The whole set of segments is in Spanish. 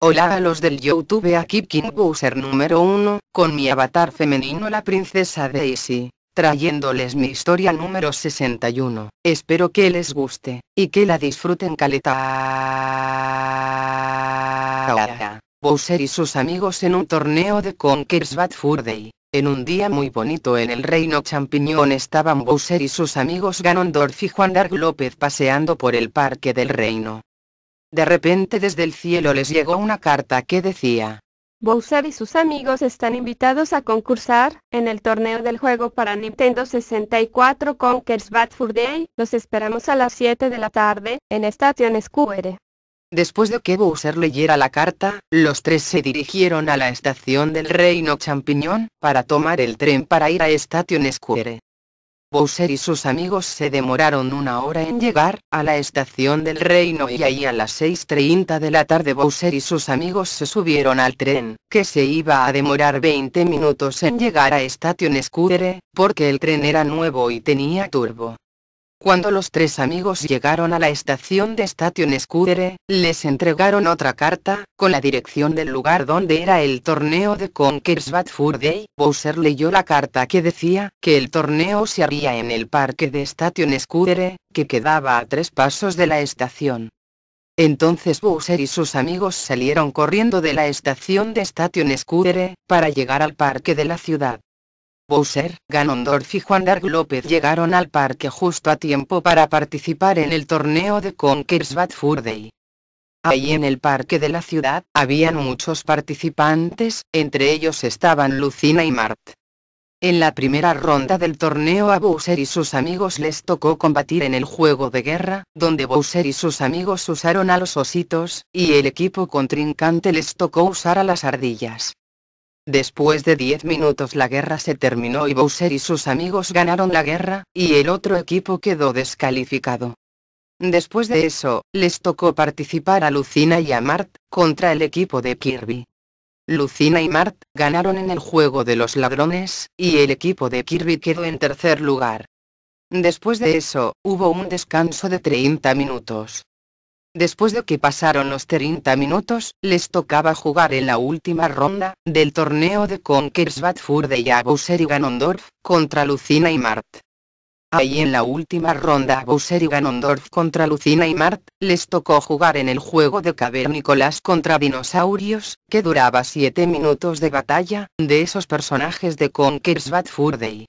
Hola a los del YouTube aquí King Bowser número 1, con mi avatar femenino la princesa Daisy, trayéndoles mi historia número 61. Espero que les guste, y que la disfruten caleta. Bowser y sus amigos en un torneo de Conquer's Bad Fur Day. En un día muy bonito en el reino champiñón estaban Bowser y sus amigos Ganondorf y Juan Dark López paseando por el parque del reino. De repente desde el cielo les llegó una carta que decía, Bowser y sus amigos están invitados a concursar en el torneo del juego para Nintendo 64 Conker's Bad Fur Day. Los esperamos a las 7 de la tarde en Station Square. Después de que Bowser leyera la carta, los tres se dirigieron a la estación del Reino Champiñón para tomar el tren para ir a Station Square. Bowser y sus amigos se demoraron una hora en llegar a la estación del reino y ahí a las 6.30 de la tarde Bowser y sus amigos se subieron al tren, que se iba a demorar 20 minutos en llegar a Station Scudere porque el tren era nuevo y tenía turbo. Cuando los tres amigos llegaron a la estación de Station Scudere, les entregaron otra carta, con la dirección del lugar donde era el torneo de Conker's Bad Day. Bowser leyó la carta que decía, que el torneo se haría en el parque de Station Scudere, que quedaba a tres pasos de la estación. Entonces Bowser y sus amigos salieron corriendo de la estación de Station Scudere, para llegar al parque de la ciudad. Bowser, Ganondorf y Juan Dark López llegaron al parque justo a tiempo para participar en el torneo de Conker's Bad Fur Day. Ahí en el parque de la ciudad, habían muchos participantes, entre ellos estaban Lucina y Mart. En la primera ronda del torneo a Bowser y sus amigos les tocó combatir en el juego de guerra, donde Bowser y sus amigos usaron a los ositos, y el equipo contrincante les tocó usar a las ardillas. Después de 10 minutos la guerra se terminó y Bowser y sus amigos ganaron la guerra, y el otro equipo quedó descalificado. Después de eso, les tocó participar a Lucina y a Mart, contra el equipo de Kirby. Lucina y Mart, ganaron en el juego de los ladrones, y el equipo de Kirby quedó en tercer lugar. Después de eso, hubo un descanso de 30 minutos. Después de que pasaron los 30 minutos, les tocaba jugar en la última ronda, del torneo de Fur Furday y Bowser y Ganondorf, contra Lucina y Mart. Ahí en la última ronda Bowser y Ganondorf contra Lucina y Mart, les tocó jugar en el juego de Nicolás contra dinosaurios, que duraba 7 minutos de batalla, de esos personajes de Conker's Bad Fur Day.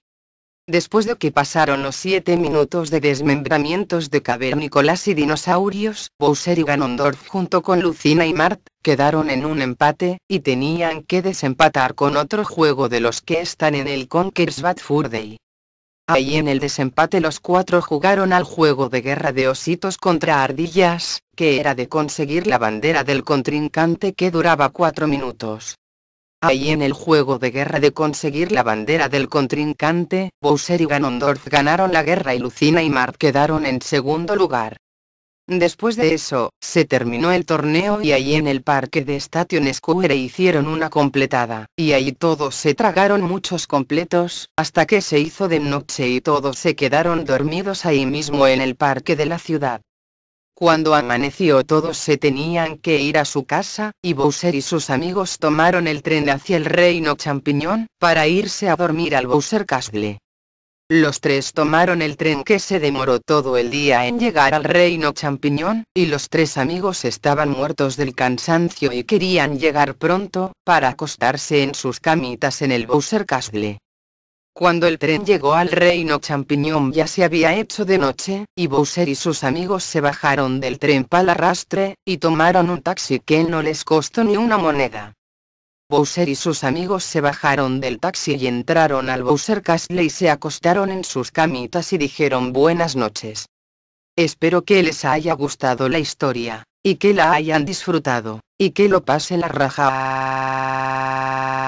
Después de que pasaron los siete minutos de desmembramientos de cavernícolas y dinosaurios, Bowser y Ganondorf junto con Lucina y Mart, quedaron en un empate, y tenían que desempatar con otro juego de los que están en el Conker's Bad Fur Day. Ahí en el desempate los cuatro jugaron al juego de guerra de ositos contra ardillas, que era de conseguir la bandera del contrincante que duraba cuatro minutos. Ahí en el juego de guerra de conseguir la bandera del contrincante, Bowser y Ganondorf ganaron la guerra y Lucina y Mark quedaron en segundo lugar. Después de eso, se terminó el torneo y ahí en el parque de Station Square hicieron una completada, y ahí todos se tragaron muchos completos, hasta que se hizo de noche y todos se quedaron dormidos ahí mismo en el parque de la ciudad. Cuando amaneció todos se tenían que ir a su casa, y Bowser y sus amigos tomaron el tren hacia el reino champiñón, para irse a dormir al Bowser Castle. Los tres tomaron el tren que se demoró todo el día en llegar al reino champiñón, y los tres amigos estaban muertos del cansancio y querían llegar pronto, para acostarse en sus camitas en el Bowser Castle. Cuando el tren llegó al reino champiñón ya se había hecho de noche, y Bowser y sus amigos se bajaron del tren pal arrastre, y tomaron un taxi que no les costó ni una moneda. Bowser y sus amigos se bajaron del taxi y entraron al Bowser Castle y se acostaron en sus camitas y dijeron buenas noches. Espero que les haya gustado la historia, y que la hayan disfrutado, y que lo pasen la raja.